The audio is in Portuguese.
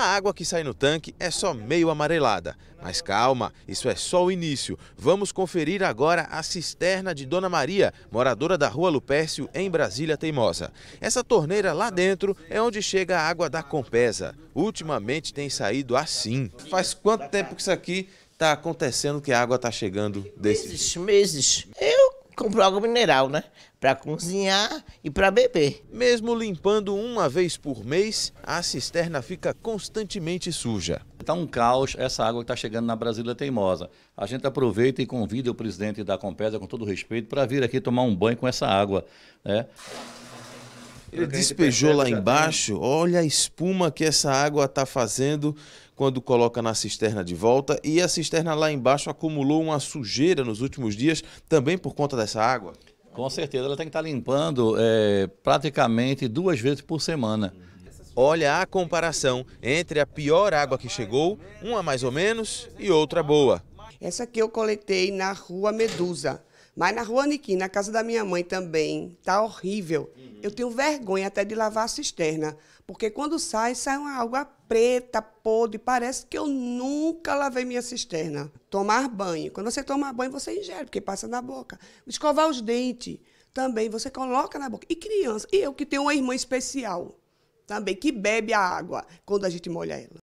A água que sai no tanque é só meio amarelada. Mas calma, isso é só o início. Vamos conferir agora a cisterna de Dona Maria, moradora da Rua Lupércio, em Brasília Teimosa. Essa torneira lá dentro é onde chega a água da Compesa. Ultimamente tem saído assim. Faz quanto tempo que isso aqui está acontecendo que a água está chegando desse meses, meses. Eu comprou água mineral, né? Para cozinhar e para beber. Mesmo limpando uma vez por mês, a cisterna fica constantemente suja. Está um caos essa água que está chegando na Brasília é Teimosa. A gente aproveita e convida o presidente da Compesa, com todo respeito, para vir aqui tomar um banho com essa água. Né? Ele despejou lá embaixo, olha a espuma que essa água está fazendo quando coloca na cisterna de volta. E a cisterna lá embaixo acumulou uma sujeira nos últimos dias, também por conta dessa água. Com certeza, ela tem que estar tá limpando é, praticamente duas vezes por semana. Olha a comparação entre a pior água que chegou, uma mais ou menos, e outra boa. Essa aqui eu coletei na rua Medusa. Mas na rua Aniquim, na casa da minha mãe também, tá horrível. Uhum. Eu tenho vergonha até de lavar a cisterna, porque quando sai, sai uma água preta, podre, parece que eu nunca lavei minha cisterna. Tomar banho. Quando você toma banho, você ingere, porque passa na boca. Escovar os dentes também, você coloca na boca. E criança, e eu que tenho uma irmã especial também, que bebe a água quando a gente molha ela.